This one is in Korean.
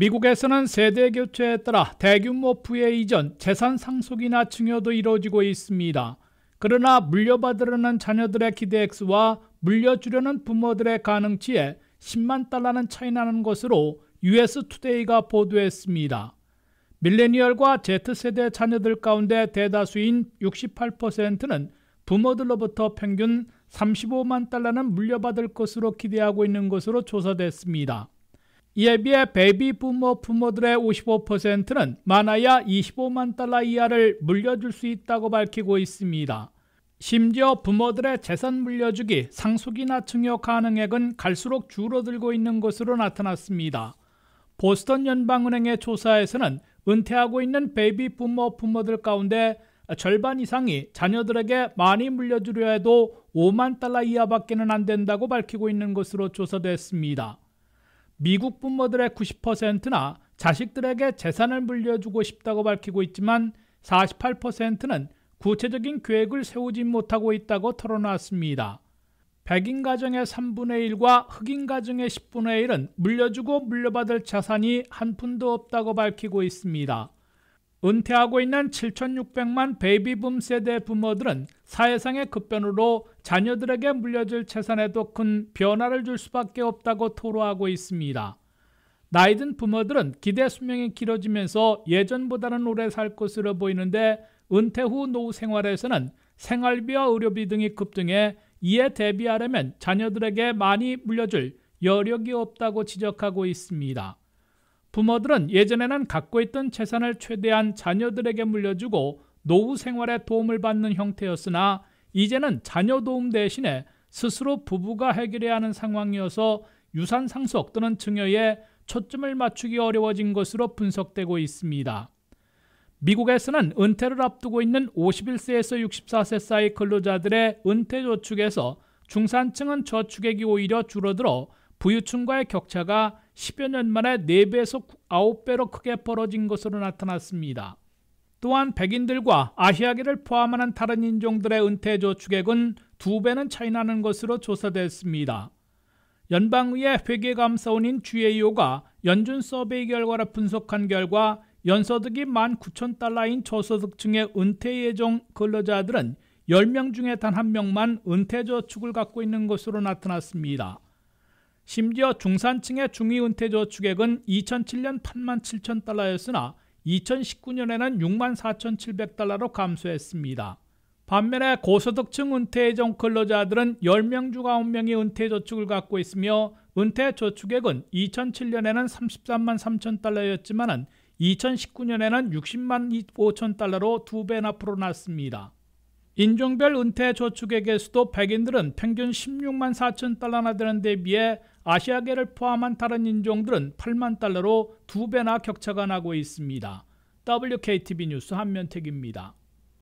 미국에서는 세대 교체에 따라 대규모 부의 이전, 재산 상속이나 증여도 이루어지고 있습니다. 그러나 물려받으려는 자녀들의 기대액수와 물려주려는 부모들의 가능치에 10만 달러는 차이 나는 것으로 US 투데이가 보도했습니다. 밀레니얼과 Z세대 자녀들 가운데 대다수인 68%는 부모들로부터 평균 35만 달러는 물려받을 것으로 기대하고 있는 것으로 조사됐습니다. 이에 비해 베이비 부모 부모들의 55%는 많아야 25만 달러 이하를 물려줄 수 있다고 밝히고 있습니다. 심지어 부모들의 재산 물려주기, 상속이나 증여 가능액은 갈수록 줄어들고 있는 것으로 나타났습니다. 보스턴 연방은행의 조사에서는 은퇴하고 있는 베이비 부모 부모들 가운데 절반 이상이 자녀들에게 많이 물려주려 해도 5만 달러 이하밖에는 안 된다고 밝히고 있는 것으로 조사됐습니다. 미국 부모들의 90%나 자식들에게 재산을 물려주고 싶다고 밝히고 있지만 48%는 구체적인 계획을 세우지 못하고 있다고 털어놨습니다. 백인 가정의 3분의 1과 흑인 가정의 10분의 1은 물려주고 물려받을 자산이 한 푼도 없다고 밝히고 있습니다. 은퇴하고 있는 7,600만 베이비붐 세대 부모들은 사회상의 급변으로 자녀들에게 물려줄 재산에도 큰 변화를 줄 수밖에 없다고 토로하고 있습니다. 나이든 부모들은 기대 수명이 길어지면서 예전보다는 오래 살 것으로 보이는데 은퇴 후 노후 생활에서는 생활비와 의료비 등이 급등해 이에 대비하려면 자녀들에게 많이 물려줄 여력이 없다고 지적하고 있습니다. 부모들은 예전에는 갖고 있던 재산을 최대한 자녀들에게 물려주고 노후 생활에 도움을 받는 형태였으나 이제는 자녀 도움 대신에 스스로 부부가 해결해야 하는 상황이어서 유산 상속 또는 증여에 초점을 맞추기 어려워진 것으로 분석되고 있습니다. 미국에서는 은퇴를 앞두고 있는 51세에서 64세 사이 근로자들의 은퇴 저축에서 중산층은 저축액이 오히려 줄어들어 부유층과의 격차가 10여 년 만에 4배에서 9배로 크게 벌어진 것으로 나타났습니다. 또한 백인들과 아시아계를 포함하는 다른 인종들의 은퇴 저축액은 2배는 차이나는 것으로 조사됐습니다. 연방의회 회계감사원인 GAO가 연준 서베이 결과를 분석한 결과 연소득이 19,000달러인 저소득층의 은퇴 예정 근로자들은 10명 중에 단 1명만 은퇴 저축을 갖고 있는 것으로 나타났습니다. 심지어 중산층의 중위은퇴저축액은 2007년 8만 7천 달러였으나 2019년에는 6만 4,700달러로 감소했습니다. 반면에 고소득층 은퇴예정 근로자들은 10명 중 9명이 은퇴저축을 갖고 있으며 은퇴저축액은 2007년에는 33만 3천 달러였지만 2019년에는 60만 5천 달러로 두배나 불어났습니다. 인종별 은퇴 저축액의 수도 백인들은 평균 16만 4천 달러나 되는 데 비해 아시아계를 포함한 다른 인종들은 8만 달러로 두 배나 격차가 나고 있습니다. WKTV 뉴스 한면택입니다.